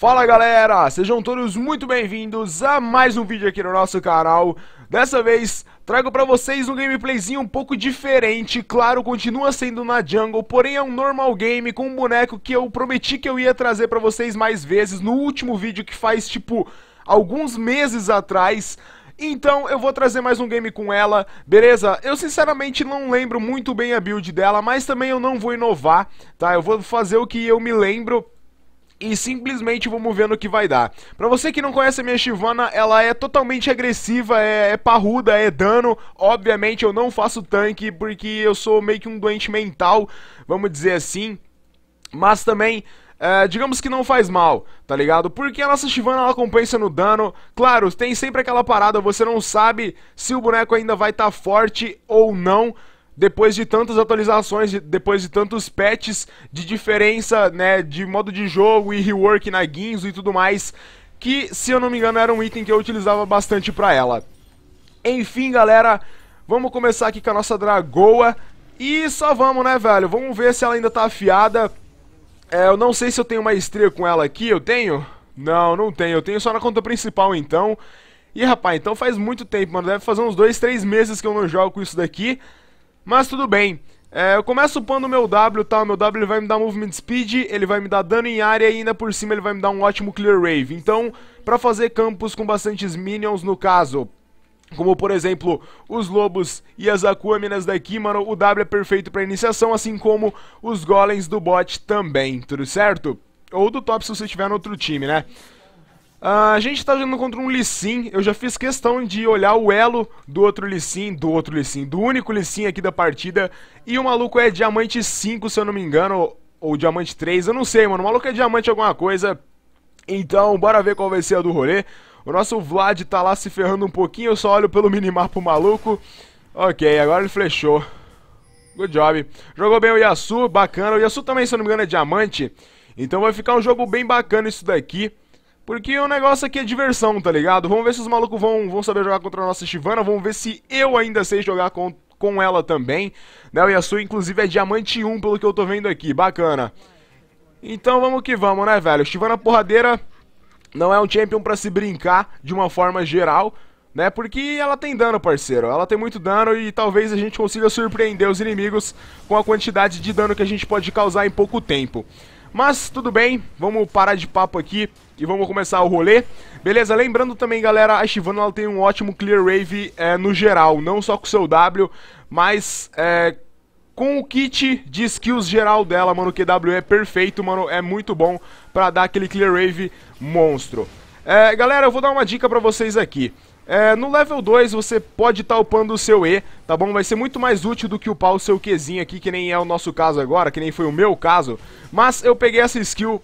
Fala galera, sejam todos muito bem-vindos a mais um vídeo aqui no nosso canal Dessa vez, trago pra vocês um gameplayzinho um pouco diferente Claro, continua sendo na jungle, porém é um normal game com um boneco que eu prometi que eu ia trazer pra vocês mais vezes No último vídeo que faz, tipo, alguns meses atrás então eu vou trazer mais um game com ela, beleza? Eu sinceramente não lembro muito bem a build dela, mas também eu não vou inovar, tá? Eu vou fazer o que eu me lembro e simplesmente vamos ver no que vai dar. Pra você que não conhece a minha Shivana, ela é totalmente agressiva, é, é parruda, é dano. Obviamente eu não faço tanque porque eu sou meio que um doente mental, vamos dizer assim. Mas também é, digamos que não faz mal, tá ligado? Porque a nossa Chivana ela compensa no dano. Claro, tem sempre aquela parada, você não sabe se o boneco ainda vai estar tá forte ou não depois de tantas atualizações, depois de tantos patches de diferença, né, de modo de jogo e rework na Guinzo e tudo mais, que, se eu não me engano, era um item que eu utilizava bastante pra ela. Enfim, galera, vamos começar aqui com a nossa Dragoa e só vamos, né, velho? Vamos ver se ela ainda tá afiada. É, eu não sei se eu tenho uma com ela aqui, eu tenho? Não, não tenho, eu tenho só na conta principal, então... E rapaz, então faz muito tempo, mano. Deve fazer uns 2, 3 meses que eu não jogo com isso daqui. Mas tudo bem. É, eu começo upando o meu W, tá? O meu W ele vai me dar movement speed, ele vai me dar dano em área e ainda por cima ele vai me dar um ótimo clear wave. Então, pra fazer campos com bastantes minions no caso, como por exemplo, os lobos e as aquaminas daqui, mano, o W é perfeito para iniciação, assim como os golems do bot também, tudo certo? Ou do top se você tiver no outro time, né? Ah, a gente tá jogando contra um Lissin, eu já fiz questão de olhar o elo do outro Lissin, do outro Lissin, do único Lissin aqui da partida, e o maluco é diamante 5, se eu não me engano, ou, ou diamante 3, eu não sei, mano, o maluco é diamante alguma coisa, então bora ver qual vai ser a do rolê. O nosso Vlad tá lá se ferrando um pouquinho, eu só olho pelo minimapa maluco. Ok, agora ele flechou. Good job. Jogou bem o Yasu, bacana. O Yasu também, se eu não me engano, é diamante. Então vai ficar um jogo bem bacana isso daqui. Porque o negócio aqui é diversão, tá ligado? Vamos ver se os malucos vão, vão saber jogar contra a nossa Chivana. Vamos ver se eu ainda sei jogar com, com ela também. Né? O Yasuo, inclusive, é diamante 1, pelo que eu tô vendo aqui. Bacana. Então vamos que vamos, né, velho? Chivana porradeira não é um champion pra se brincar de uma forma geral né? Porque ela tem dano, parceiro. Ela tem muito dano e talvez a gente consiga surpreender os inimigos com a quantidade de dano que a gente pode causar em pouco tempo. Mas tudo bem, vamos parar de papo aqui e vamos começar o rolê. Beleza, lembrando também, galera, a Shivana ela tem um ótimo Clear Wave é, no geral, não só com o seu W, mas é, com o kit de skills geral dela, mano, o QW é perfeito, mano, é muito bom pra dar aquele Clear Wave monstro. É, galera, eu vou dar uma dica pra vocês aqui. É, no level 2 você pode estar tá upando o seu E, tá bom? Vai ser muito mais útil do que upar o seu Qzinho aqui, que nem é o nosso caso agora, que nem foi o meu caso. Mas eu peguei essa skill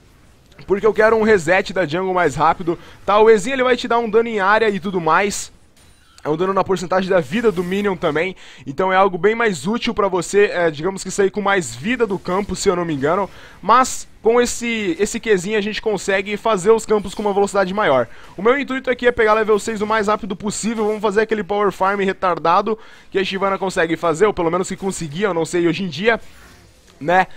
porque eu quero um reset da jungle mais rápido, tá? O Ezinho ele vai te dar um dano em área e tudo mais, é um dano na porcentagem da vida do Minion também, então é algo bem mais útil pra você, é, digamos que sair com mais vida do campo, se eu não me engano. Mas com esse, esse Qzinho a gente consegue fazer os campos com uma velocidade maior. O meu intuito aqui é pegar level 6 o mais rápido possível, vamos fazer aquele Power Farm retardado que a Shivana consegue fazer, ou pelo menos que conseguia, eu não sei hoje em dia, né?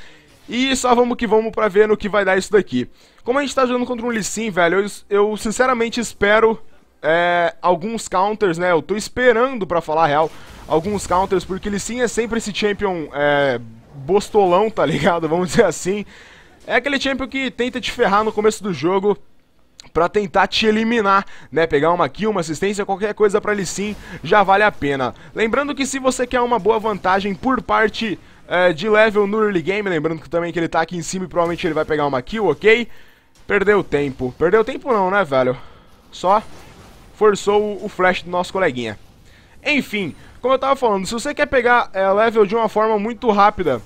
E só vamos que vamos pra ver no que vai dar isso daqui. Como a gente tá jogando contra um Lee Sin, velho, eu, eu sinceramente espero é, alguns counters, né? Eu tô esperando, para falar a real, alguns counters, porque ele sim é sempre esse champion é, bostolão, tá ligado? Vamos dizer assim. É aquele champion que tenta te ferrar no começo do jogo para tentar te eliminar, né? Pegar uma kill, uma assistência, qualquer coisa para ele sim, já vale a pena. Lembrando que se você quer uma boa vantagem por parte é, de level no early game, lembrando que também que ele tá aqui em cima e provavelmente ele vai pegar uma kill, ok? Perdeu tempo. Perdeu tempo não, né, velho? Só forçou o flash do nosso coleguinha. Enfim, como eu estava falando, se você quer pegar é, level de uma forma muito rápida,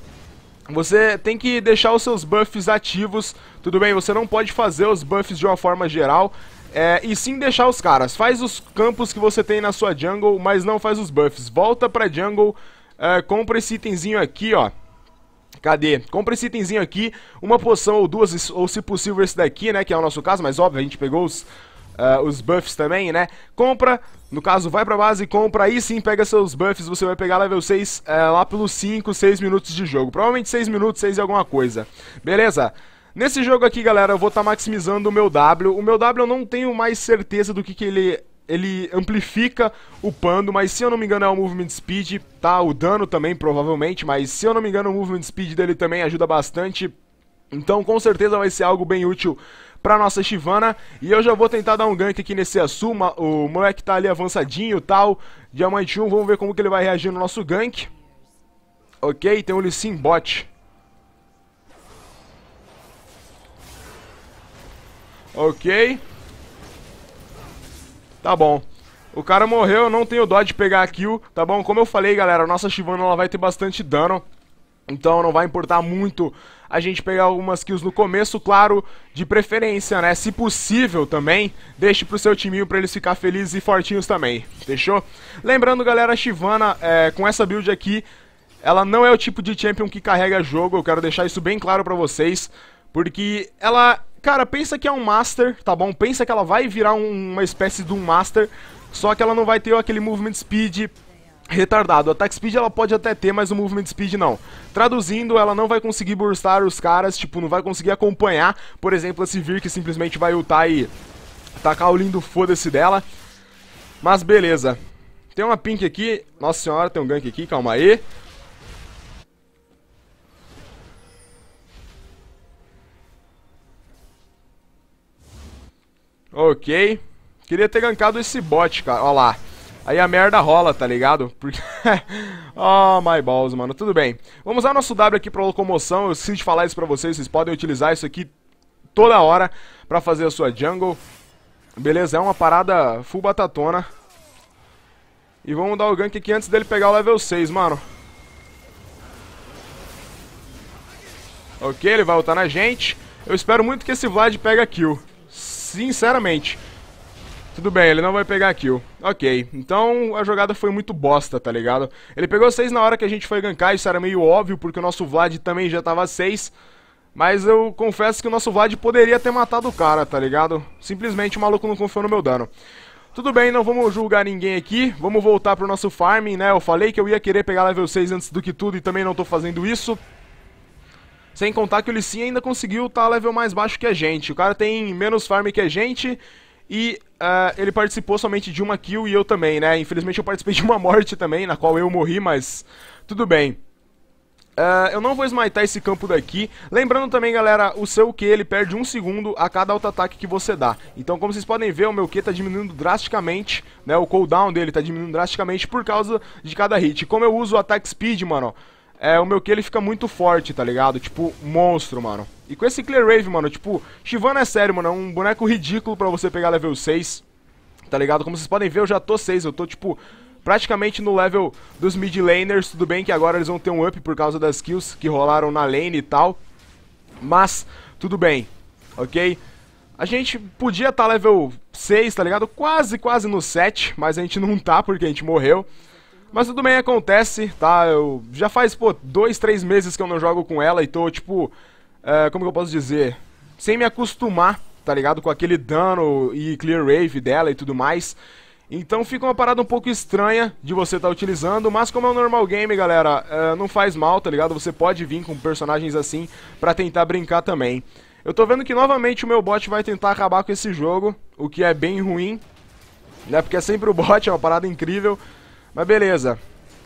você tem que deixar os seus buffs ativos, tudo bem? Você não pode fazer os buffs de uma forma geral, é, e sim deixar os caras. Faz os campos que você tem na sua jungle, mas não faz os buffs. Volta pra jungle, é, compra esse itemzinho aqui, ó. Cadê? Compra esse itemzinho aqui, uma poção ou duas, ou se possível esse daqui, né, que é o nosso caso, mas óbvio, a gente pegou os, uh, os buffs também, né? Compra, no caso, vai pra base, compra, aí sim pega seus buffs, você vai pegar level 6 uh, ah, lá pelos 5, 6 minutos de jogo. Provavelmente 6 minutos, 6 e é alguma coisa. Beleza? Nesse jogo aqui, galera, eu vou estar tá maximizando o meu W. O meu W eu não tenho mais certeza do que, que ele ele amplifica o pando, mas se eu não me engano é o movement speed, tá? O dano também, provavelmente, mas se eu não me engano o movement speed dele também ajuda bastante. Então, com certeza vai ser algo bem útil pra nossa Chivana. E eu já vou tentar dar um gank aqui nesse Asuma. O moleque tá ali avançadinho e tal. Diamante 1, vamos ver como que ele vai reagir no nosso gank. Ok, tem um Lissim bot. Ok. Tá bom. O cara morreu, não tenho dó de pegar a kill, tá bom? Como eu falei, galera, a nossa Shivana ela vai ter bastante dano. Então não vai importar muito a gente pegar algumas kills no começo, claro, de preferência, né? Se possível também, deixe pro seu timinho pra eles ficar felizes e fortinhos também, fechou? Lembrando, galera, a Shivana, é, com essa build aqui, ela não é o tipo de champion que carrega jogo, eu quero deixar isso bem claro pra vocês, porque ela... Cara, pensa que é um Master, tá bom? Pensa que ela vai virar um, uma espécie de um Master, só que ela não vai ter aquele movement speed retardado. O attack speed ela pode até ter, mas o movement speed não. Traduzindo, ela não vai conseguir burstar os caras, tipo, não vai conseguir acompanhar, por exemplo, esse Vir que simplesmente vai ultar e tacar o lindo foda-se dela. Mas beleza. Tem uma pink aqui. Nossa senhora, tem um gank aqui, calma aí. Ok. Queria ter gankado esse bot, cara. Olha lá. Aí a merda rola, tá ligado? Porque... oh, my balls, mano. Tudo bem. Vamos usar nosso W aqui pra locomoção. Eu preciso falar isso pra vocês. Vocês podem utilizar isso aqui toda hora pra fazer a sua jungle. Beleza, é uma parada full batatona. E vamos dar o gank aqui antes dele pegar o level 6, mano. Ok, ele vai voltar na gente. Eu espero muito que esse Vlad pegue a kill. Sinceramente. Tudo bem, ele não vai pegar kill. Ok, então a jogada foi muito bosta, tá ligado? Ele pegou 6 na hora que a gente foi gankar, isso era meio óbvio, porque o nosso Vlad também já tava 6. Mas eu confesso que o nosso Vlad poderia ter matado o cara, tá ligado? Simplesmente o maluco não confiou no meu dano. Tudo bem, não vamos julgar ninguém aqui, vamos voltar pro nosso farming, né? Eu falei que eu ia querer pegar level 6 antes do que tudo e também não tô fazendo isso. Sem contar que o Lissin ainda conseguiu estar tá level mais baixo que a gente. O cara tem menos farm que a gente e uh, ele participou somente de uma kill e eu também, né? Infelizmente eu participei de uma morte também, na qual eu morri, mas tudo bem. Uh, eu não vou smitar esse campo daqui. Lembrando também, galera, o seu Q ele perde um segundo a cada auto-ataque que você dá. Então, como vocês podem ver, o meu Q está diminuindo drasticamente, né? O cooldown dele está diminuindo drasticamente por causa de cada hit. Como eu uso o ataque speed, mano, é, o meu Q ele fica muito forte, tá ligado? Tipo, monstro, mano. E com esse Clear Rave, mano, tipo, Shivana é sério, mano, é um boneco ridículo pra você pegar level 6, tá ligado? Como vocês podem ver, eu já tô 6, eu tô, tipo, praticamente no level dos mid laners, tudo bem que agora eles vão ter um up por causa das kills que rolaram na lane e tal, mas tudo bem, ok? A gente podia estar tá level 6, tá ligado? Quase, quase no 7, mas a gente não tá porque a gente morreu. Mas tudo bem, acontece, tá? Eu já faz, pô, dois, três meses que eu não jogo com ela e tô, tipo, é, como que eu posso dizer? Sem me acostumar, tá ligado? Com aquele dano e clear wave dela e tudo mais. Então fica uma parada um pouco estranha de você estar tá utilizando, mas como é um normal game, galera, é, não faz mal, tá ligado? Você pode vir com personagens assim pra tentar brincar também. Eu tô vendo que novamente o meu bot vai tentar acabar com esse jogo, o que é bem ruim, né? Porque é sempre o bot, é uma parada incrível. Mas beleza,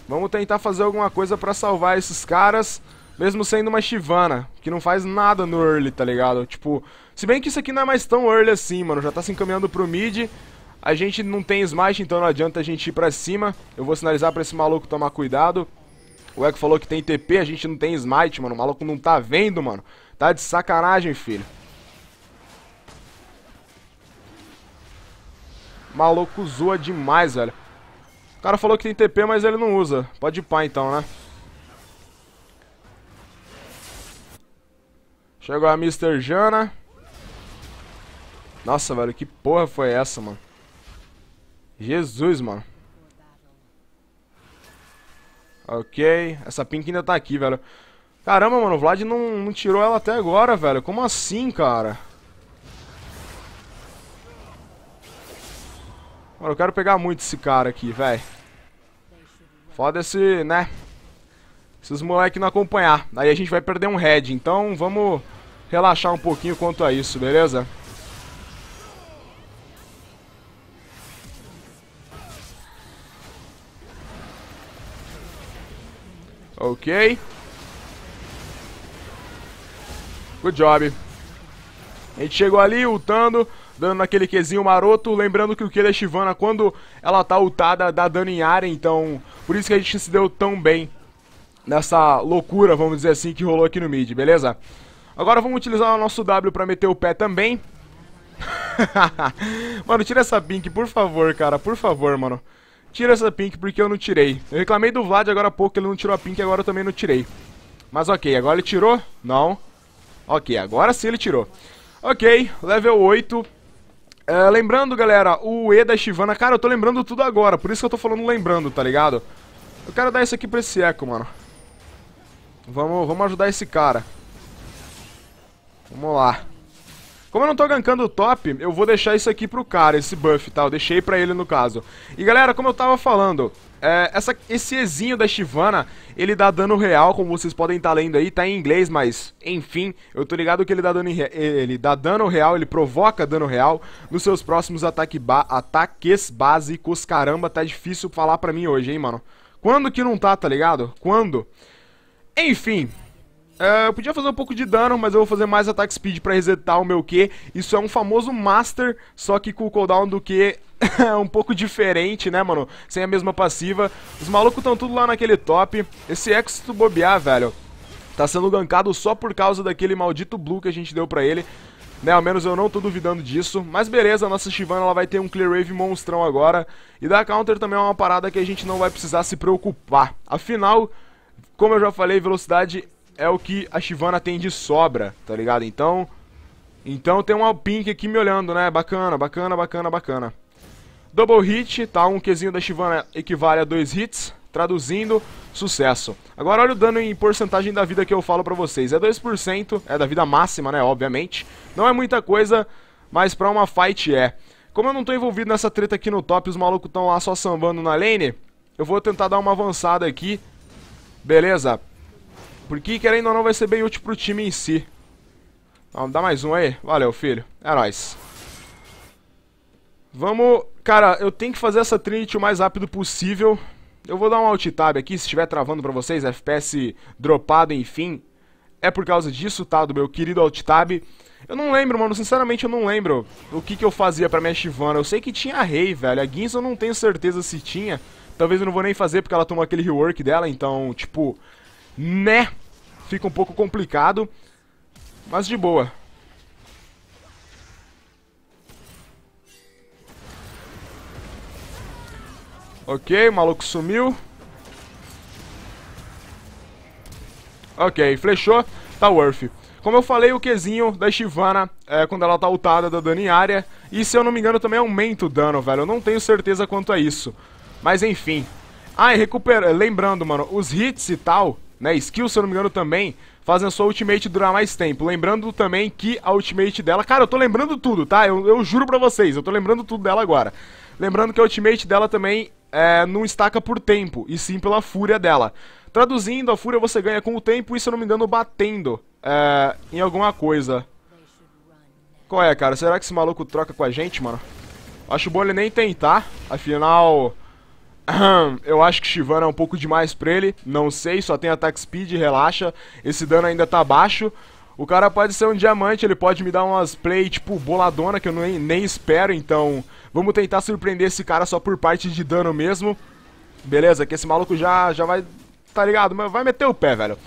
vamos tentar fazer alguma coisa pra salvar esses caras. Mesmo sendo uma Chivana, que não faz nada no early, tá ligado? Tipo, se bem que isso aqui não é mais tão early assim, mano. Já tá se encaminhando pro mid. A gente não tem smite então não adianta a gente ir pra cima. Eu vou sinalizar pra esse maluco tomar cuidado. O Echo falou que tem TP, a gente não tem smite, mano. O maluco não tá vendo, mano. Tá de sacanagem, filho. O maluco zoa demais, velho. O cara falou que tem TP, mas ele não usa. Pode ir pá, então, né? Chegou a Mr. Jana. Nossa, velho, que porra foi essa, mano? Jesus, mano. Ok, essa Pink ainda tá aqui, velho. Caramba, mano, o Vlad não, não tirou ela até agora, velho. Como assim, cara? Mano, eu quero pegar muito esse cara aqui, velho. Foda se, né? Esses moleques não acompanhar. Aí a gente vai perder um head. Então, vamos relaxar um pouquinho quanto a isso, beleza? Ok. Good job. A gente chegou ali ultando, dando naquele Qzinho maroto. Lembrando que o Q da Shivana, quando ela tá ultada, dá dano em área. Então, por isso que a gente se deu tão bem nessa loucura, vamos dizer assim, que rolou aqui no mid, beleza? Agora vamos utilizar o nosso W pra meter o pé também. mano, tira essa pink, por favor, cara. Por favor, mano. Tira essa pink porque eu não tirei. Eu reclamei do Vlad agora há pouco, ele não tirou a pink, agora eu também não tirei. Mas ok, agora ele tirou? Não. Ok, agora sim ele tirou. Ok, level 8. Uh, é, lembrando, galera, o E da Shivana... Cara, eu tô lembrando tudo agora, por isso que eu tô falando lembrando, tá ligado? Eu quero dar isso aqui pra esse Echo, mano. Vamos, vamos ajudar esse cara. Vamos lá. Como eu não tô gankando o top, eu vou deixar isso aqui pro cara, esse buff, tá? Eu deixei pra ele no caso. E galera, como eu tava falando, é, essa, esse Ezinho da Shivana, ele dá dano real, como vocês podem estar tá lendo aí, tá em inglês, mas enfim, eu tô ligado que ele dá dano, ele dá dano real, ele provoca dano real nos seus próximos ataque ba ataques básicos. Caramba, tá difícil falar pra mim hoje, hein, mano? Quando que não tá, tá ligado? Quando? Enfim, Uh, eu podia fazer um pouco de dano, mas eu vou fazer mais attack speed pra resetar o meu Q. Isso é um famoso Master, só que com o cooldown do Q um pouco diferente, né, mano? Sem a mesma passiva. Os malucos estão tudo lá naquele top. Esse X, tu bobear, velho, tá sendo gankado só por causa daquele maldito blue que a gente deu pra ele. Né, ao menos eu não tô duvidando disso. Mas beleza, a nossa shivana ela vai ter um Clear Wave monstrão agora. E da counter também é uma parada que a gente não vai precisar se preocupar. Afinal, como eu já falei, velocidade é o que a Shivana tem de sobra, tá ligado? Então, então tem um Alpink aqui me olhando, né? Bacana, bacana, bacana, bacana. Double hit, tá? Um Qzinho da Shivana equivale a dois hits. Traduzindo, sucesso. Agora olha o dano em porcentagem da vida que eu falo pra vocês. É 2%, é da vida máxima, né? Obviamente. Não é muita coisa, mas pra uma fight é. Como eu não tô envolvido nessa treta aqui no top, os malucos estão lá só sambando na lane, eu vou tentar dar uma avançada aqui. Beleza? Porque, querendo ou não, vai ser bem útil pro time em si. Vamos dar mais um aí. Valeu, filho. É nóis. Vamos... Cara, eu tenho que fazer essa Trinity o mais rápido possível. Eu vou dar um Alt Tab aqui, se estiver travando pra vocês, FPS dropado, enfim. É por causa disso, tá? Do meu querido Alt Tab. Eu não lembro, mano. Sinceramente, eu não lembro o que, que eu fazia pra minha Chivana. Eu sei que tinha Rei, velho. A Guinness eu não tenho certeza se tinha. Talvez eu não vou nem fazer porque ela tomou aquele rework dela, então, tipo... Né? Fica um pouco complicado, mas de boa. Ok, o maluco sumiu. Ok, flechou, tá worth. Como eu falei, o Qzinho da Shivana, é, quando ela tá ultada, da dano em área. E se eu não me engano, também aumenta o dano, velho. Eu não tenho certeza quanto a isso. Mas enfim. Ah, e recupera... Lembrando, mano, os hits e tal, né? Skill, se eu não me engano, também fazem a sua ultimate durar mais tempo. Lembrando também que a ultimate dela... Cara, eu tô lembrando tudo, tá? Eu, eu juro pra vocês, eu tô lembrando tudo dela agora. Lembrando que a ultimate dela também é, não estaca por tempo, e sim pela fúria dela. Traduzindo, a fúria você ganha com o tempo e, se eu não me engano, batendo é, em alguma coisa. Qual é, cara? Será que esse maluco troca com a gente, mano? Acho bom ele nem tentar, afinal... Eu acho que Shivan é um pouco demais pra ele. Não sei, só tem ataque speed, relaxa. Esse dano ainda tá baixo. O cara pode ser um diamante, ele pode me dar umas play, tipo, boladona, que eu nem, nem espero. Então, vamos tentar surpreender esse cara só por parte de dano mesmo. Beleza, que esse maluco já, já vai, tá ligado? Vai meter o pé, velho.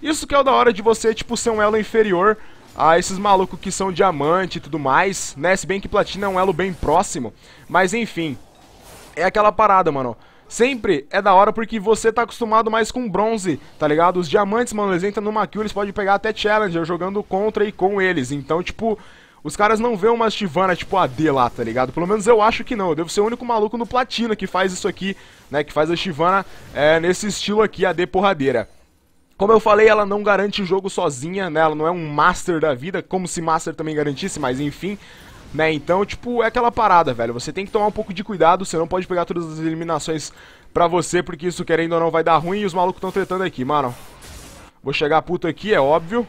Isso que é o da hora de você, tipo, ser um elo inferior a esses malucos que são diamante e tudo mais, né? Se bem que platina é um elo bem próximo. Mas, enfim, é aquela parada, mano sempre é da hora porque você tá acostumado mais com bronze, tá ligado? Os diamantes, mano, eles entram numa kill, eles podem pegar até Challenger jogando contra e com eles. Então, tipo, os caras não veem uma Stivana tipo AD lá, tá ligado? Pelo menos eu acho que não. Eu devo ser o único maluco no Platina que faz isso aqui, né? Que faz a Stivana é, nesse estilo aqui, AD porradeira. Como eu falei, ela não garante o jogo sozinha, né? Ela não é um master da vida, como se master também garantisse, mas enfim né? Então, tipo, é aquela parada, velho. Você tem que tomar um pouco de cuidado, você não pode pegar todas as eliminações pra você, porque isso, querendo ou não, vai dar ruim e os malucos estão tretando aqui, mano. Vou chegar puto aqui, é óbvio.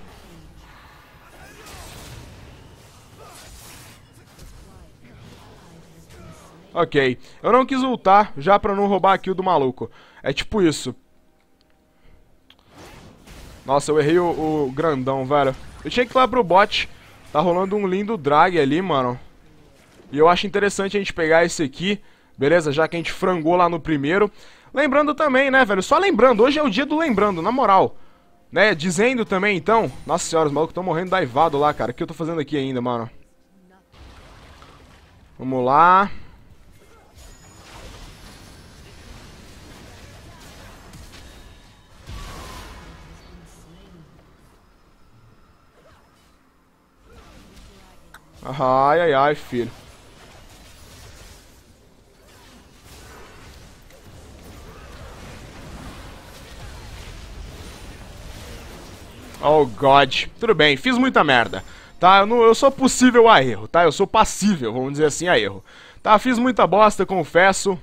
Ok. Eu não quis ultar, já pra não roubar a kill do maluco. É tipo isso. Nossa, eu errei o, o grandão, velho. Eu tinha que ir lá pro bot Tá rolando um lindo drag ali, mano. E eu acho interessante a gente pegar esse aqui, beleza? Já que a gente frangou lá no primeiro. Lembrando também, né, velho? Só lembrando, hoje é o dia do lembrando, na moral. Né, dizendo também, então... Nossa senhora, os malucos estão morrendo daivado lá, cara. O que eu tô fazendo aqui ainda, mano? Vamos lá. Ai, ai, ai, filho. Oh, God. Tudo bem, fiz muita merda. Tá, eu, não, eu sou possível a erro, tá? Eu sou passível, vamos dizer assim, a erro. Tá, fiz muita bosta, confesso.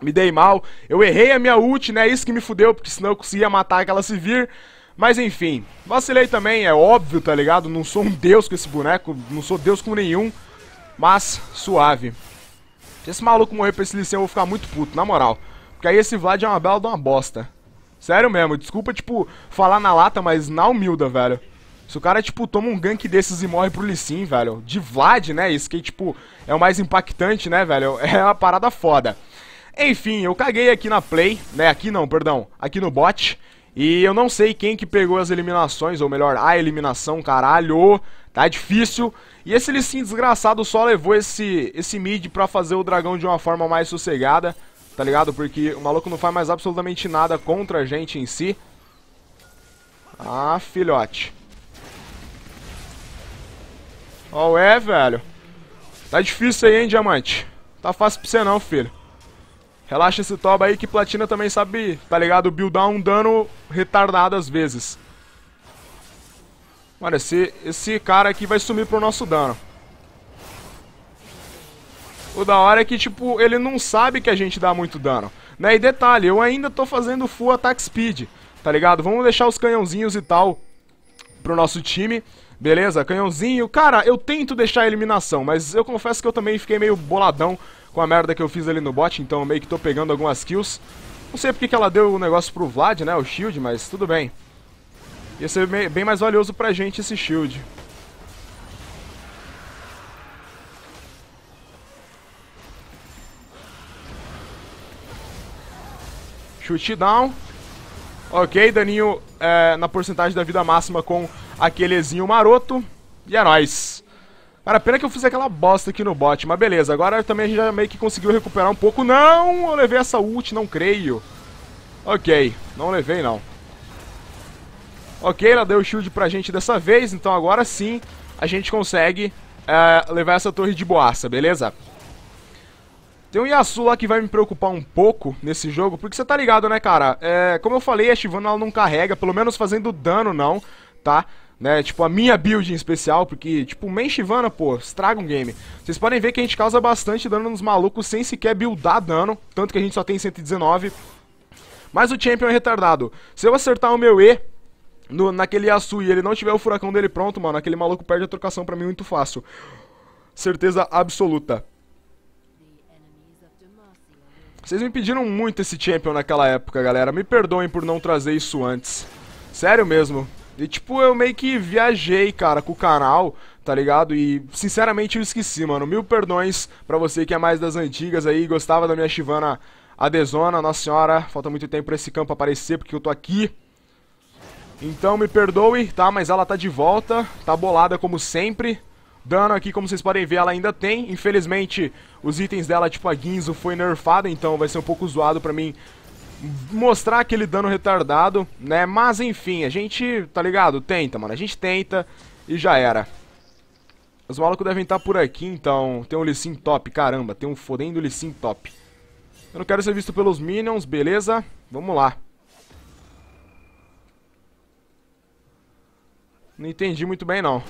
Me dei mal. Eu errei a minha ult, né? Isso que me fudeu, porque senão eu conseguia matar aquela se vir. Mas enfim, vacilei também, é óbvio, tá ligado? Não sou um deus com esse boneco, não sou deus com nenhum, mas suave. Se esse maluco morrer pra esse liceu, eu vou ficar muito puto, na moral. Porque aí esse Vlad é uma bela de uma bosta. Sério mesmo, desculpa, tipo, falar na lata, mas na humilda, velho. Se o cara, tipo, toma um gank desses e morre pro Lissin, velho, de Vlad, né? Isso que, tipo, é o mais impactante, né, velho? É uma parada foda. Enfim, eu caguei aqui na play, né? Aqui não, perdão, aqui no bot. E eu não sei quem que pegou as eliminações, ou melhor, a eliminação, caralho. Tá difícil. E esse Lissim desgraçado só levou esse, esse mid pra fazer o dragão de uma forma mais sossegada, tá ligado? Porque o maluco não faz mais absolutamente nada contra a gente em si. Ah, filhote. Ó, oh, é, velho. Tá difícil aí, hein, diamante. Tá fácil pra você não, filho. Relaxa esse toba aí que platina também sabe, tá ligado? Buildar um dano retardado às vezes. Mano, esse, esse cara aqui vai sumir pro nosso dano. O da hora é que, tipo, ele não sabe que a gente dá muito dano. Né? E detalhe, eu ainda tô fazendo full attack speed, tá ligado? Vamos deixar os canhãozinhos e tal pro nosso time. Beleza, canhãozinho. Cara, eu tento deixar a eliminação, mas eu confesso que eu também fiquei meio boladão com a merda que eu fiz ali no bot, então meio que tô pegando algumas kills. Não sei porque que ela deu o negócio pro Vlad, né, o shield, mas tudo bem. Ia ser bem mais valioso pra gente esse shield. Chute down. Ok, daninho é, na porcentagem da vida máxima com aquelezinho maroto. E é nóis. Cara, pena que eu fiz aquela bosta aqui no bot, mas beleza. Agora também a gente já meio que conseguiu recuperar um pouco. Não, eu levei essa ult, não creio. Ok, não levei não. Ok, ela deu shield pra gente dessa vez, então agora sim a gente consegue é, levar essa torre de boaça, beleza? Tem um Yasuo lá que vai me preocupar um pouco nesse jogo, porque você tá ligado, né, cara? É, como eu falei, a Shyvana ela não carrega, pelo menos fazendo dano não, tá? né? Tipo, a minha build em especial, porque, tipo, main Shivana, pô, estraga um game. Vocês podem ver que a gente causa bastante dano nos malucos sem sequer buildar dano, tanto que a gente só tem 119. Mas o Champion é retardado. Se eu acertar o meu E, no, naquele Yasui e ele não tiver o furacão dele pronto, mano, aquele maluco perde a trocação pra mim muito fácil. Certeza absoluta. Vocês me pediram muito esse Champion naquela época, galera. Me perdoem por não trazer isso antes. Sério mesmo. E, tipo, eu meio que viajei, cara, com o canal, tá ligado? E, sinceramente, eu esqueci, mano. Mil perdões pra você que é mais das antigas aí, gostava da minha Chivana Adesona, Nossa Senhora. Falta muito tempo pra esse campo aparecer, porque eu tô aqui. Então, me perdoe, tá? Mas ela tá de volta, tá bolada como sempre. Dano aqui, como vocês podem ver, ela ainda tem. Infelizmente, os itens dela, tipo a Ginzo, foi nerfada, então vai ser um pouco zoado pra mim mostrar aquele dano retardado, né? Mas enfim, a gente, tá ligado? Tenta, mano. A gente tenta e já era. Os malucos devem estar tá por aqui, então. Tem um Lissin top, caramba. Tem um fodendo Lissin top. Eu não quero ser visto pelos minions, beleza? Vamos lá. Não entendi muito bem, não.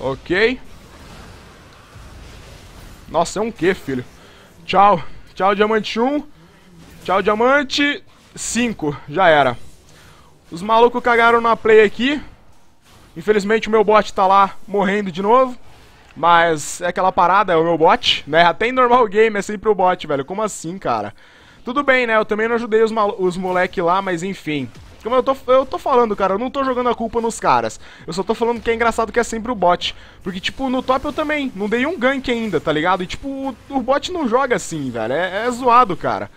Ok. Nossa, é um quê, filho? Tchau. Tchau, diamante 1. Tchau, diamante 5. Já era. Os malucos cagaram na play aqui. Infelizmente o meu bot tá lá morrendo de novo. Mas é aquela parada, é o meu bot, né? Até em normal game é sempre o bot, velho. Como assim, cara? Tudo bem, né? Eu também não ajudei os, os lá, mas enfim. Como eu tô, eu tô falando, cara, eu não tô jogando a culpa nos caras. Eu só tô falando que é engraçado que é sempre o bot. Porque, tipo, no top eu também não dei um gank ainda, tá ligado? E, tipo, o, o bot não joga assim, velho. É, é zoado, cara.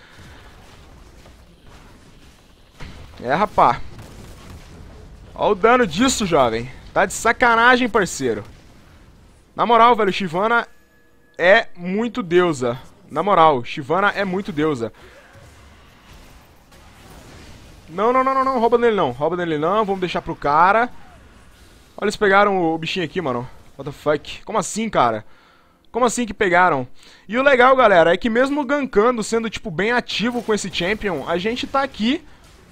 É, rapá. Olha o dano disso, jovem. Tá de sacanagem, parceiro. Na moral, velho, Shivana é muito deusa. Na moral, Shivana é muito deusa. Não, não, não, não, não, rouba nele não. Rouba nele não, vamos deixar pro cara. Olha, eles pegaram o bichinho aqui, mano. What the fuck? Como assim, cara? Como assim que pegaram? E o legal, galera, é que mesmo gankando, sendo, tipo, bem ativo com esse Champion, a gente tá aqui,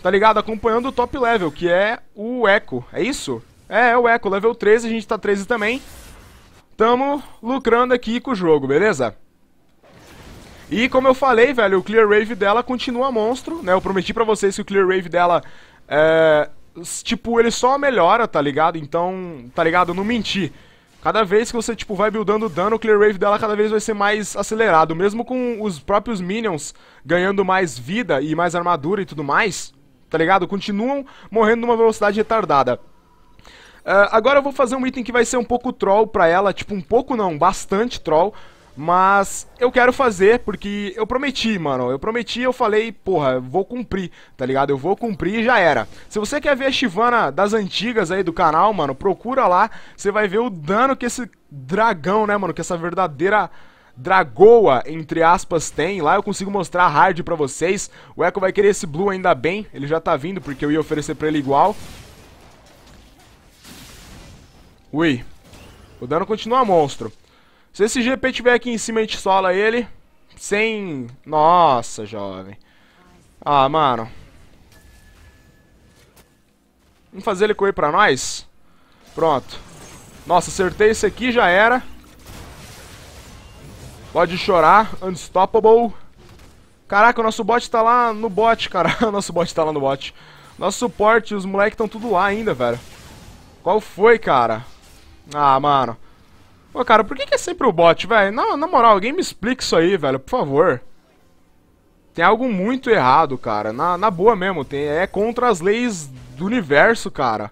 tá ligado? Acompanhando o top level, que é o Echo, é isso? É, é o Echo, level 13, a gente tá 13 também. Tamo lucrando aqui com o jogo, beleza? E como eu falei, velho, o Clear Rave dela continua monstro, né? Eu prometi para vocês que o Clear Rave dela é. Tipo, ele só melhora, tá ligado? Então, tá ligado? Eu não menti. Cada vez que você, tipo, vai buildando dano, o Clear Wave dela cada vez vai ser mais acelerado. Mesmo com os próprios Minions ganhando mais vida e mais armadura e tudo mais, tá ligado? Continuam morrendo numa velocidade retardada. Uh, agora eu vou fazer um item que vai ser um pouco troll pra ela, tipo, um pouco não, bastante troll. Mas eu quero fazer porque eu prometi, mano. Eu prometi, eu falei, porra, eu vou cumprir, tá ligado? Eu vou cumprir e já era. Se você quer ver a Chivana das antigas aí do canal, mano, procura lá. Você vai ver o dano que esse dragão, né, mano? Que essa verdadeira dragoa, entre aspas, tem. Lá eu consigo mostrar hard pra vocês. O Echo vai querer esse blue ainda bem. Ele já tá vindo porque eu ia oferecer pra ele igual. Ui. O dano continua monstro. Se esse GP tiver aqui em cima, a gente sola ele. Sem... Nossa, jovem. Ah, mano. Vamos fazer ele correr pra nós? Pronto. Nossa, acertei esse aqui, já era. Pode chorar. Unstoppable. Caraca, o nosso bot tá lá no bot, cara. O nosso bot tá lá no bot. Nosso suporte, os moleques estão tudo lá ainda, velho. Qual foi, cara? Ah, mano. Ô cara, por que, que é sempre o bot, velho? Na, na moral, alguém me explica isso aí, velho, por favor. Tem algo muito errado, cara. Na, na boa mesmo, tem, é contra as leis do universo, cara.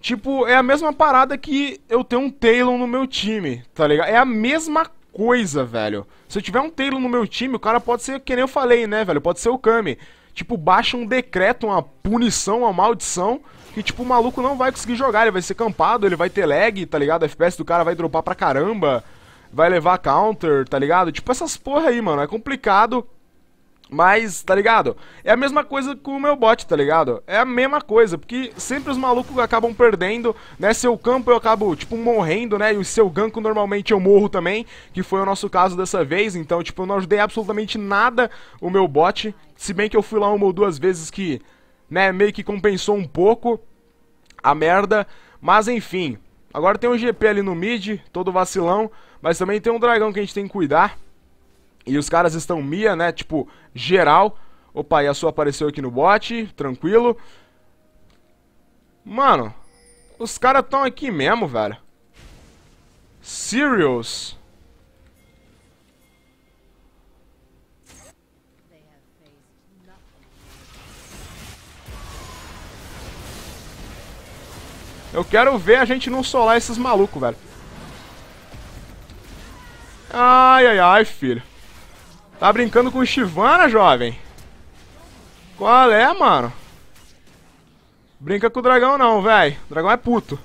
Tipo, é a mesma parada que eu ter um Taylor no meu time, tá ligado? É a mesma coisa, velho. Se eu tiver um Taylor no meu time, o cara pode ser, que nem eu falei, né, velho? Pode ser o Kami. Tipo, baixa um decreto, uma punição, uma maldição que tipo, o maluco não vai conseguir jogar, ele vai ser campado, ele vai ter lag, tá ligado? A FPS do cara vai dropar pra caramba, vai levar counter, tá ligado? Tipo, essas porra aí, mano, é complicado. Mas, tá ligado? É a mesma coisa com o meu bot, tá ligado? É a mesma coisa, porque sempre os malucos acabam perdendo, né? Seu campo eu acabo, tipo, morrendo, né? E o seu ganco normalmente eu morro também, que foi o nosso caso dessa vez. Então, tipo, eu não ajudei absolutamente nada o meu bot. Se bem que eu fui lá uma ou duas vezes que né? Meio que compensou um pouco a merda, mas enfim. Agora tem um GP ali no mid, todo vacilão, mas também tem um dragão que a gente tem que cuidar. E os caras estão Mia, né? Tipo, geral. Opa, e a sua apareceu aqui no bot, tranquilo. Mano, os caras estão aqui mesmo, velho. Serious. Eu quero ver a gente não solar esses malucos, velho. Ai, ai, ai, filho. Tá brincando com o Chivana, jovem? Qual é, mano? Brinca com o dragão não, velho. O dragão é puto.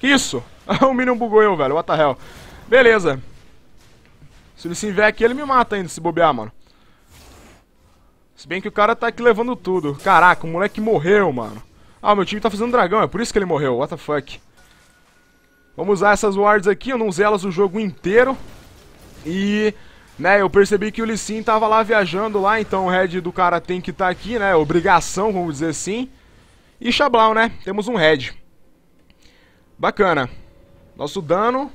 Que isso? o Minion bugou eu, velho. What the hell. Beleza. Se ele se enviar aqui, ele me mata ainda, se bobear, mano. Se bem que o cara tá aqui levando tudo. Caraca, o moleque morreu, mano. Ah, meu time tá fazendo dragão, é por isso que ele morreu, what the fuck. Vamos usar essas wards aqui, eu não usei elas o jogo inteiro. E, né, eu percebi que o Lee Sin tava lá viajando lá, então o head do cara tem que estar tá aqui, né, obrigação, vamos dizer assim. E Xablau, né, temos um head. Bacana. Nosso dano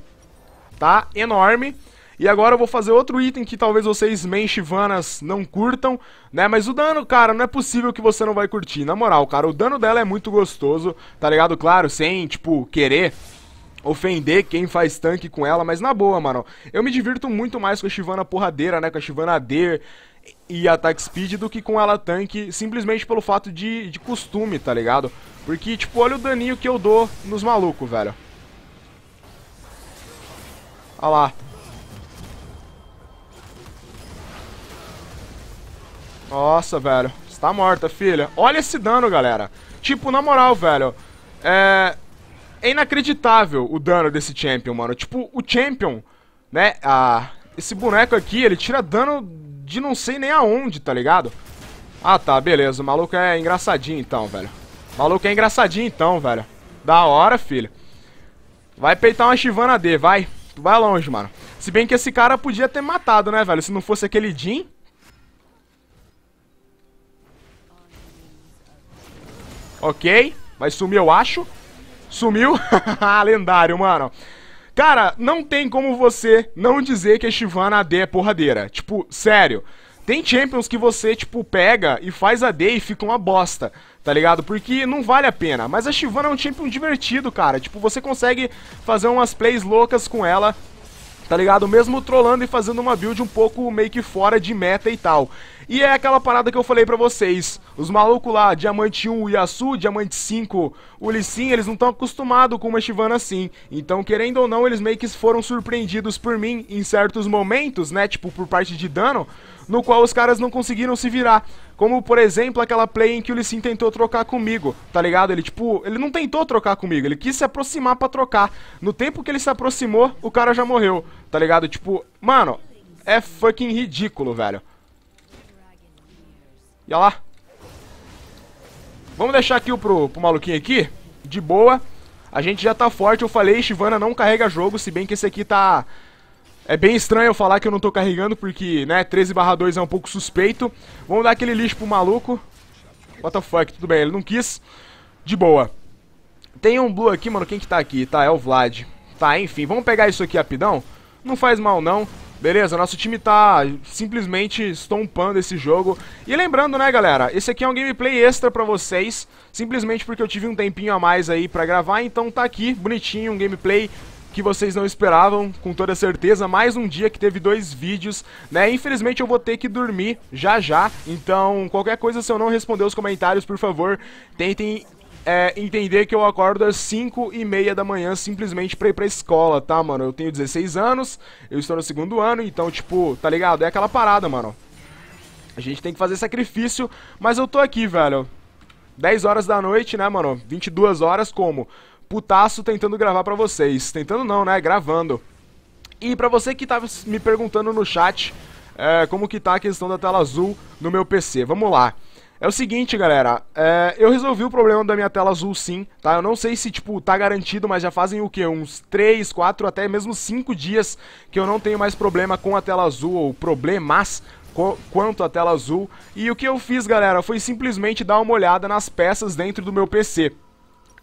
tá enorme. E agora eu vou fazer outro item que talvez vocês, Menchivanas, não curtam, né? Mas o dano, cara, não é possível que você não vai curtir. Na moral, cara, o dano dela é muito gostoso, tá ligado? Claro, sem, tipo, querer ofender quem faz tanque com ela, mas na boa, mano. Eu me divirto muito mais com a Shivana porradeira, né? Com a Shivana AD e ataque speed do que com ela tanque, simplesmente pelo fato de, de costume, tá ligado? Porque, tipo, olha o daninho que eu dou nos malucos, velho. Olha lá, Nossa, velho. Você tá morta, filha. Olha esse dano, galera. Tipo, na moral, velho. É... é inacreditável o dano desse Champion, mano. Tipo, o Champion, né? Ah, Esse boneco aqui, ele tira dano de não sei nem aonde, tá ligado? Ah, tá. Beleza. O maluco é engraçadinho, então, velho. O maluco é engraçadinho, então, velho. Da hora, filho. Vai peitar uma Chivana D, vai. Tu vai longe, mano. Se bem que esse cara podia ter matado, né, velho? Se não fosse aquele Jin... Ok, vai sumir eu acho. Sumiu. Lendário, mano. Cara, não tem como você não dizer que a Shyvana AD é porradeira. Tipo, sério. Tem Champions que você, tipo, pega e faz AD e fica uma bosta, tá ligado? Porque não vale a pena. Mas a Shyvana é um Champion divertido, cara. Tipo, você consegue fazer umas plays loucas com ela, tá ligado? Mesmo trollando e fazendo uma build um pouco meio que fora de meta e tal. E é aquela parada que eu falei pra vocês. Os malucos lá, Diamante 1, Yasu, Diamante 5, o Lissin, eles não estão acostumados com uma Chivana assim. Então, querendo ou não, eles meio que foram surpreendidos por mim em certos momentos, né? Tipo, por parte de dano, no qual os caras não conseguiram se virar. Como, por exemplo, aquela play em que o Lissin tentou trocar comigo, tá ligado? Ele, tipo, ele não tentou trocar comigo, ele quis se aproximar para trocar. No tempo que ele se aproximou, o cara já morreu, tá ligado? Tipo, mano, é fucking ridículo, velho olha lá. Vamos deixar aqui pro, pro maluquinho aqui. De boa. A gente já tá forte. Eu falei, Shivana não carrega jogo, se bem que esse aqui tá... É bem estranho eu falar que eu não tô carregando, porque, né, 13 barra 2 é um pouco suspeito. Vamos dar aquele lixo pro maluco. What the fuck, tudo bem, ele não quis. De boa. Tem um blue aqui, mano, quem que tá aqui? Tá, é o Vlad. Tá, enfim, vamos pegar isso aqui rapidão. Não faz mal, não. Beleza, nosso time tá simplesmente estompando esse jogo. E lembrando, né, galera, esse aqui é um gameplay extra pra vocês, simplesmente porque eu tive um tempinho a mais aí pra gravar, então tá aqui, bonitinho, um gameplay que vocês não esperavam, com toda certeza, mais um dia que teve dois vídeos, né, infelizmente eu vou ter que dormir já já, então qualquer coisa se eu não responder os comentários, por favor, tentem é, entender que eu acordo às 5 e meia da manhã simplesmente pra ir pra escola, tá, mano? Eu tenho 16 anos, eu estou no segundo ano, então, tipo, tá ligado? É aquela parada, mano. A gente tem que fazer sacrifício, mas eu tô aqui, velho. 10 horas da noite, né, mano? 22 horas como? Putaço tentando gravar pra vocês. Tentando não, né? Gravando. E pra você que tava tá me perguntando no chat é, como que tá a questão da tela azul no meu PC. Vamos lá. É o seguinte, galera, é, eu resolvi o problema da minha tela azul sim, tá? Eu não sei se, tipo, tá garantido, mas já fazem o quê? Uns 3, 4, até mesmo 5 dias que eu não tenho mais problema com a tela azul, ou problemas quanto à tela azul. E o que eu fiz, galera, foi simplesmente dar uma olhada nas peças dentro do meu PC.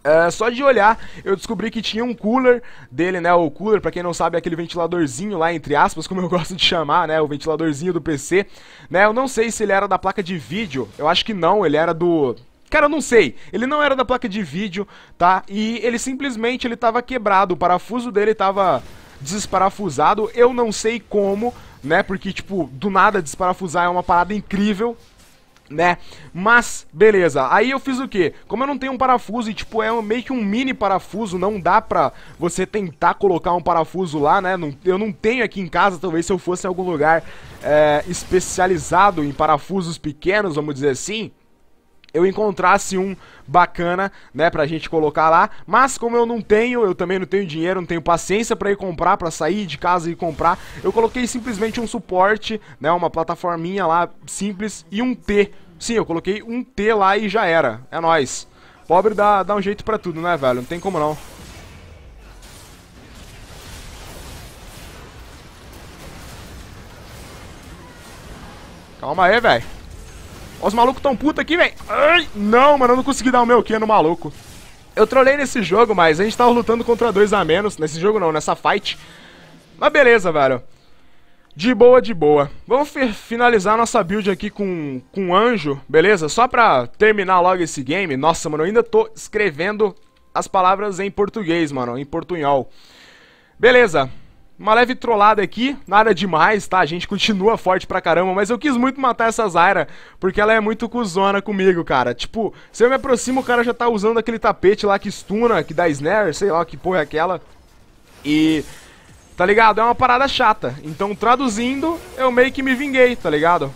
Uh, só de olhar, eu descobri que tinha um cooler dele, né? O cooler, para quem não sabe, é aquele ventiladorzinho lá, entre aspas, como eu gosto de chamar, né? O ventiladorzinho do PC, né? Eu não sei se ele era da placa de vídeo, eu acho que não, ele era do... Cara, eu não sei. Ele não era da placa de vídeo, tá? E ele simplesmente ele tava quebrado. O parafuso dele tava desparafusado. Eu não sei como, né? Porque, tipo, do nada desparafusar é uma parada incrível, né? Mas, beleza. Aí eu fiz o quê? Como eu não tenho um parafuso e, tipo, é meio que um mini parafuso, não dá pra você tentar colocar um parafuso lá, né? eu não tenho aqui em casa, talvez se eu fosse em algum lugar é, especializado em parafusos pequenos, vamos dizer assim eu encontrasse um bacana, né, pra gente colocar lá. Mas como eu não tenho, eu também não tenho dinheiro, não tenho paciência para ir comprar, para sair de casa e comprar, eu coloquei simplesmente um suporte, né, uma plataforminha lá simples e um T. Sim, eu coloquei um T lá e já era. É nós. Pobre dá, dá um jeito para tudo, né, velho? Não tem como não. Calma aí, velho os malucos tão putos aqui, velho. Não, mano, eu não consegui dar o meu Q no maluco. Eu trolei nesse jogo, mas a gente tava lutando contra dois a menos. Nesse jogo não, nessa fight. Mas beleza, velho. De boa, de boa. Vamos finalizar nossa build aqui com, com anjo, beleza? Só pra terminar logo esse game. Nossa, mano, eu ainda tô escrevendo as palavras em português, mano, em portunhol. Beleza. Uma leve trollada aqui, nada demais, tá? A gente continua forte pra caramba, mas eu quis muito matar essa Zyra, porque ela é muito cuzona comigo, cara. Tipo, se eu me aproximo, o cara já tá usando aquele tapete lá que stuna, que dá snare, sei lá que porra é aquela. E... Tá ligado? É uma parada chata. Então, traduzindo, eu meio que me vinguei, tá ligado?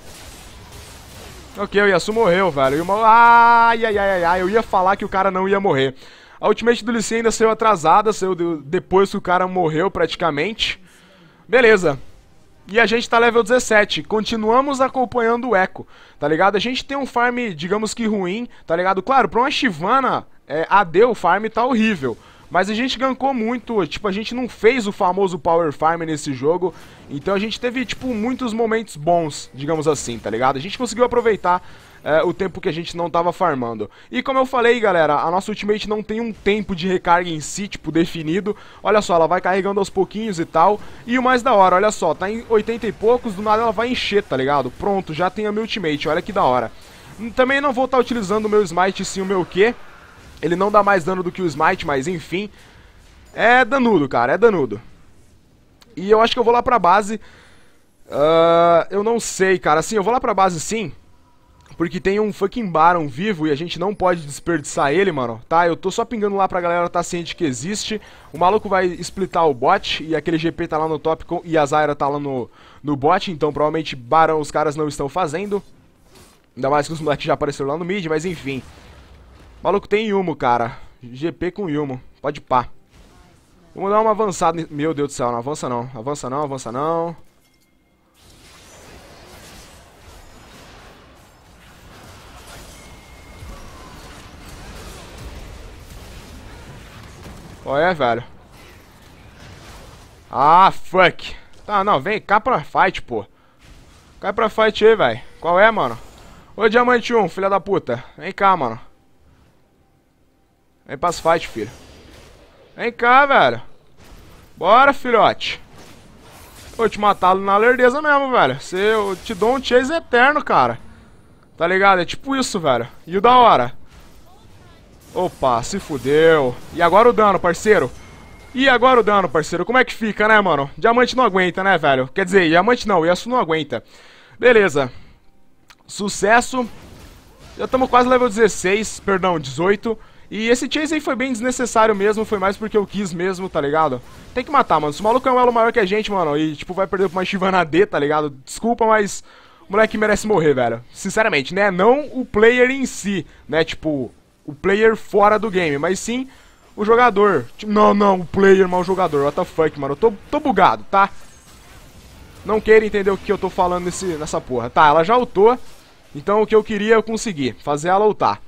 Ok, o Yasu morreu, velho. Uma... Ai, ai, ai, ai, eu ia falar que o cara não ia morrer. A Ultimate do Lee ainda saiu atrasada, saiu depois que o cara morreu praticamente. Beleza. E a gente tá level 17, continuamos acompanhando o Echo, tá ligado? A gente tem um farm, digamos que ruim, tá ligado? Claro, pra uma Shivana, é, AD o farm tá horrível. Mas a gente gankou muito, tipo, a gente não fez o famoso Power Farm nesse jogo, então a gente teve, tipo, muitos momentos bons, digamos assim, tá ligado? A gente conseguiu aproveitar é, o tempo que a gente não tava farmando. E como eu falei, galera, a nossa ultimate não tem um tempo de recarga em si, tipo, definido. Olha só, ela vai carregando aos pouquinhos e tal. E o mais da hora, olha só, tá em 80 e poucos, do nada ela vai encher, tá ligado? Pronto, já tem a minha ultimate, olha que da hora. Também não vou estar tá utilizando o meu smite sim o meu Q. Ele não dá mais dano do que o smite, mas enfim. É danudo, cara, é danudo. E eu acho que eu vou lá pra base. Uh, eu não sei, cara. Assim, eu vou lá pra base sim porque tem um fucking Baron vivo e a gente não pode desperdiçar ele, mano, tá? Eu tô só pingando lá pra galera tá ciente que existe. O maluco vai splitar o bot e aquele GP tá lá no top e a Zyra tá lá no, no bot, então provavelmente Baron os caras não estão fazendo. Ainda mais que os moleques já apareceram lá no mid, mas enfim. O maluco tem Yumo, cara. GP com Yumo. Pode pá. Vamos dar uma avançada. Meu Deus do céu, não avança não. Avança não, avança não. Qual é, velho? Ah, fuck. Tá, não, vem cá pra fight, pô. Cai pra fight aí, velho. Qual é, mano? Ô, Diamante 1, filha da puta. Vem cá, mano. Vem pra fight, filho. Vem cá, velho. Bora, filhote. Vou te matar na lerdeza mesmo, velho. eu te dou um chase eterno, cara. Tá ligado? É tipo isso, velho. E o da hora. Opa, se fudeu. E agora o dano, parceiro? E agora o dano, parceiro? Como é que fica, né, mano? Diamante não aguenta, né, velho? Quer dizer, diamante não, Yasuo não aguenta. Beleza. Sucesso. Já estamos quase level 16, perdão, 18. E esse chase aí foi bem desnecessário mesmo, foi mais porque eu quis mesmo, tá ligado? Tem que matar, mano. O maluco é um elo maior que a gente, mano. E, tipo, vai perder pra uma Chivana D, tá ligado? Desculpa, mas... O moleque merece morrer, velho. Sinceramente, né? Não o player em si, né? Tipo, o player fora do game, mas sim o jogador. Tipo, não, não, o player, mal o jogador. What the fuck, mano. Eu tô, tô bugado, tá? Não queira entender o que eu tô falando nesse, nessa porra. Tá, ela já ultou. Então o que eu queria é eu conseguir, Fazer ela ultar.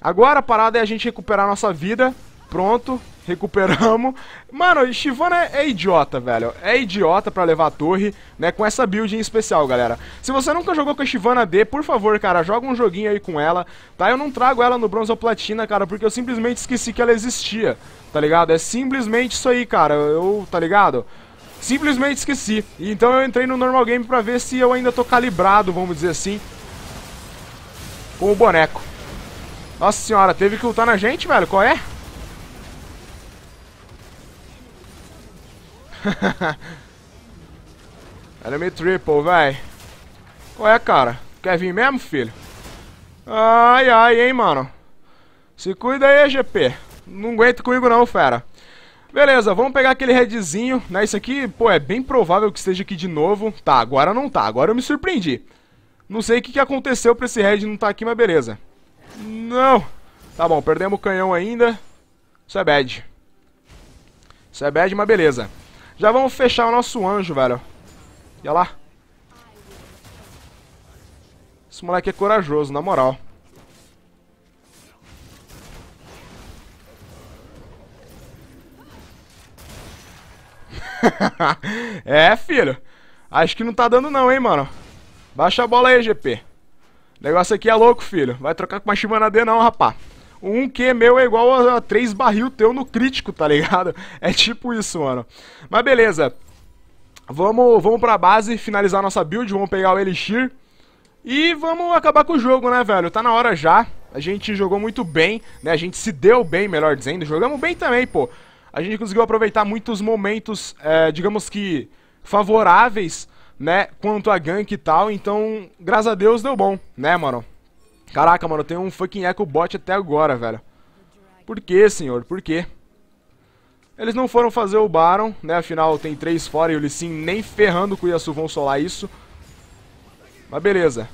Agora a parada é a gente recuperar nossa vida. Pronto recuperamos. Mano, Shivana é, é, idiota, velho. É idiota pra levar a torre, né, com essa build em especial, galera. Se você nunca jogou com a Shivana D, por favor, cara, joga um joguinho aí com ela, tá? Eu não trago ela no bronze ou platina, cara, porque eu simplesmente esqueci que ela existia, tá ligado? É simplesmente isso aí, cara, eu, tá ligado? Simplesmente esqueci. Então eu entrei no normal game pra ver se eu ainda tô calibrado, vamos dizer assim, com o boneco. Nossa senhora, teve que lutar na gente, velho, qual é? Enemy triple, véi. Qual é, cara? Quer vir mesmo, filho? Ai, ai, hein, mano. Se cuida aí, GP. Não aguenta comigo não, fera. Beleza, vamos pegar aquele redzinho, né? Isso aqui, pô, é bem provável que esteja aqui de novo. Tá, agora não tá. Agora eu me surpreendi. Não sei o que, que aconteceu pra esse red não tá aqui, mas beleza. Não. Tá bom, perdemos o canhão ainda. Isso é bad. Isso é bad, mas beleza. Já vamos fechar o nosso anjo, velho. E olha lá. Esse moleque é corajoso, na moral. é, filho. Acho que não tá dando não, hein, mano. Baixa a bola aí, GP. O negócio aqui é louco, filho. Vai trocar com uma Shimana D não, rapá um Q meu é igual a três barril teu no crítico, tá ligado? É tipo isso, mano. Mas beleza. Vamos, vamos pra base, finalizar nossa build, vamos pegar o Elixir. E vamos acabar com o jogo, né, velho? Tá na hora já. A gente jogou muito bem, né? A gente se deu bem, melhor dizendo. Jogamos bem também, pô. A gente conseguiu aproveitar muitos momentos, é, digamos que favoráveis, né? Quanto a gank e tal. Então, graças a Deus, deu bom, né, mano? Caraca, mano, eu tenho um fucking eco bot até agora, velho. Por que, senhor? Por quê? Eles não foram fazer o Baron, né? Afinal, tem três fora e o Lissin nem ferrando com o Yasu vão solar isso. Mas beleza.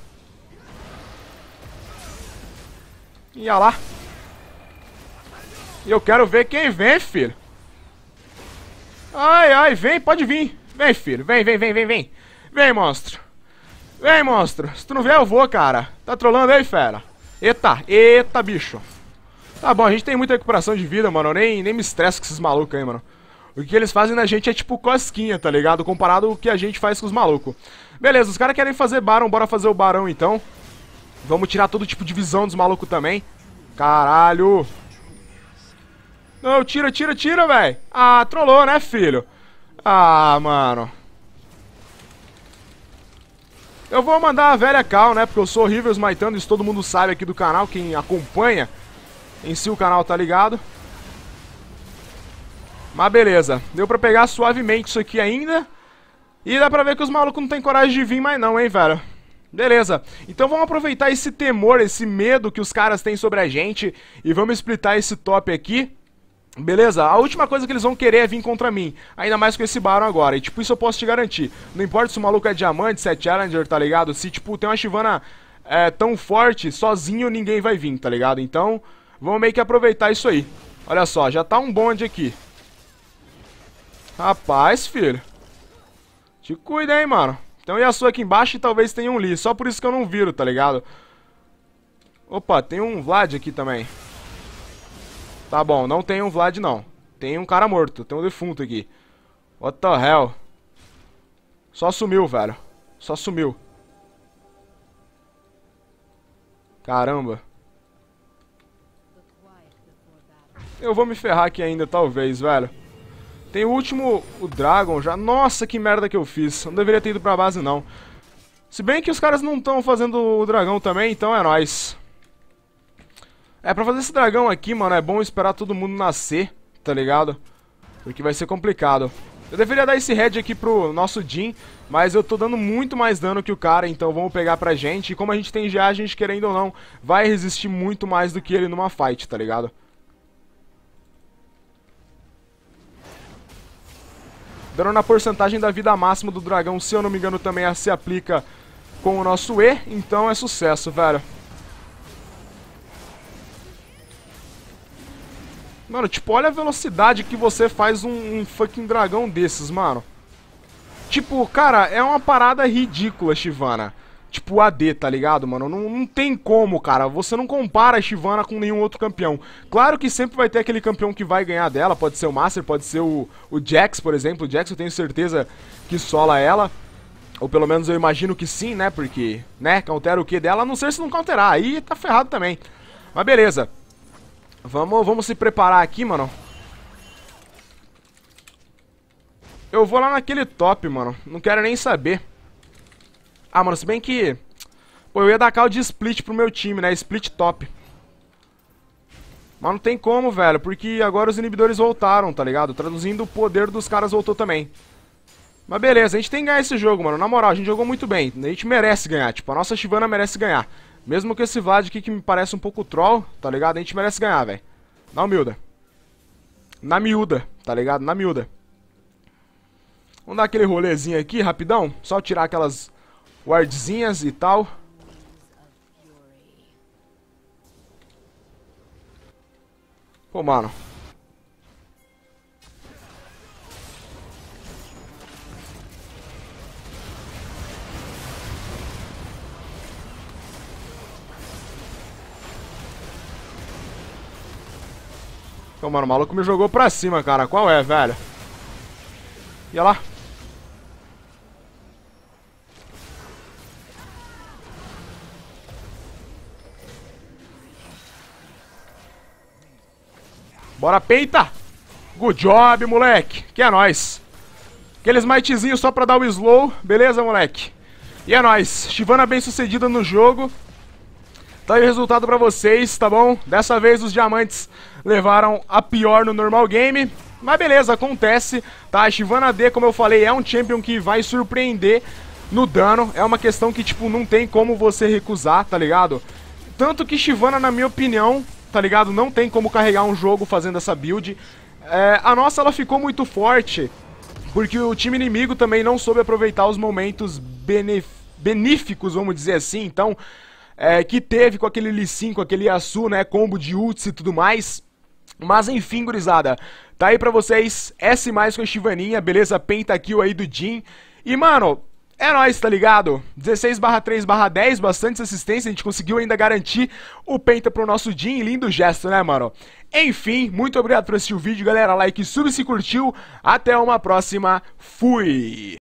Ia lá. E eu quero ver quem vem, filho. Ai, ai, vem, pode vir. Vem, filho. Vem, vem, vem, vem, vem. Vem, monstro. Vem, monstro. Se tu não vier, eu vou, cara. Tá trolando aí, fera? Eita, eita, bicho. Tá bom, a gente tem muita recuperação de vida, mano. Eu nem, nem me estresso com esses malucos aí, mano. O que eles fazem na gente é tipo cosquinha, tá ligado? Comparado o que a gente faz com os malucos. Beleza, os caras querem fazer barão, bora fazer o barão então. Vamos tirar todo tipo de visão dos malucos também. Caralho. Não, tira, tira, tira, velho. Ah, trollou, né, filho? Ah, mano. Eu vou mandar a velha cal, né? Porque eu sou horrível Maitando, isso todo mundo sabe aqui do canal, quem acompanha em si o canal tá ligado. Mas beleza, deu pra pegar suavemente isso aqui ainda. E dá pra ver que os malucos não tem coragem de vir mais não, hein, velho. Beleza, então vamos aproveitar esse temor, esse medo que os caras têm sobre a gente e vamos explitar esse top aqui. Beleza? A última coisa que eles vão querer é vir contra mim. Ainda mais com esse Baron agora. E, tipo, isso eu posso te garantir. Não importa se o maluco é diamante, se é challenger, tá ligado? Se, tipo, tem uma Chivana é, tão forte, sozinho ninguém vai vir, tá ligado? Então, vamos meio que aproveitar isso aí. Olha só, já tá um bonde aqui. Rapaz, filho. Te cuida, hein, mano. Tem um Yasuo aqui embaixo e talvez tenha um Lee. Só por isso que eu não viro, tá ligado? Opa, tem um Vlad aqui também. Tá bom, não tem um Vlad não. Tem um cara morto, tem um defunto aqui. What the hell? Só sumiu, velho. Só sumiu. Caramba. Eu vou me ferrar aqui ainda, talvez, velho. Tem o último, o Dragon já. Nossa, que merda que eu fiz. Não deveria ter ido pra base, não. Se bem que os caras não estão fazendo o dragão também, então é nóis. É, pra fazer esse dragão aqui, mano, é bom esperar todo mundo nascer, tá ligado? Porque vai ser complicado. Eu deveria dar esse head aqui pro nosso Jin, mas eu tô dando muito mais dano que o cara, então vamos pegar pra gente. E como a gente tem já, a gente, querendo ou não, vai resistir muito mais do que ele numa fight, tá ligado? Dando na porcentagem da vida máxima do dragão, se eu não me engano, também se aplica com o nosso E, então é sucesso, velho. Mano, tipo, olha a velocidade que você faz um, um fucking dragão desses, mano. Tipo, cara, é uma parada ridícula, Shivana. Tipo, AD, tá ligado, mano? Não, não tem como, cara. Você não compara a Shivana com nenhum outro campeão. Claro que sempre vai ter aquele campeão que vai ganhar dela. Pode ser o Master, pode ser o, o Jax, por exemplo. O Jax eu tenho certeza que sola ela. Ou pelo menos eu imagino que sim, né? Porque, né? Countera o que dela, a não ser se não counterar. Aí tá ferrado também. Mas beleza. Vamos, vamos se preparar aqui, mano. Eu vou lá naquele top, mano. Não quero nem saber. Ah, mano, se bem que... Pô, eu ia dar call de split pro meu time, né? Split top. Mas não tem como, velho. Porque agora os inibidores voltaram, tá ligado? Traduzindo, o poder dos caras voltou também. Mas beleza, a gente tem que ganhar esse jogo, mano. Na moral, a gente jogou muito bem. A gente merece ganhar. Tipo, a nossa Chivana merece ganhar. Mesmo com esse Vlad aqui que me parece um pouco troll, tá ligado? A gente merece ganhar, velho. Na humilda. Na miúda, tá ligado? Na miúda. Vamos dar aquele rolezinho aqui, rapidão. Só tirar aquelas wardzinhas e tal. Pô, mano. Então, mano, o maluco me jogou pra cima, cara. Qual é, velho? Ia lá. Bora, peita! Good job, moleque! Que é nóis! Aqueles mightzinhos só pra dar o slow, beleza, moleque? E é nóis! Chivana bem sucedida no jogo, Tá aí o resultado pra vocês, tá bom? Dessa vez os diamantes levaram a pior no normal game. Mas beleza, acontece, tá? A D, como eu falei, é um champion que vai surpreender no dano. É uma questão que, tipo, não tem como você recusar, tá ligado? Tanto que Shyvana, na minha opinião, tá ligado? Não tem como carregar um jogo fazendo essa build. É, a nossa, ela ficou muito forte, porque o time inimigo também não soube aproveitar os momentos benef beníficos vamos dizer assim. Então, é, que teve com aquele Lee Sin, com aquele Yasu, né? Combo de ults e tudo mais. Mas enfim, gurizada, tá aí pra vocês S mais com a Chivaninha, beleza? Pentakill aí do Jin. E, mano, é nóis, tá ligado? 16 barra 3 barra 10, bastante assistência, a gente conseguiu ainda garantir o Penta pro nosso Jim, lindo gesto, né, mano? Enfim, muito obrigado por assistir o vídeo, galera, like, sub se curtiu, até uma próxima, fui!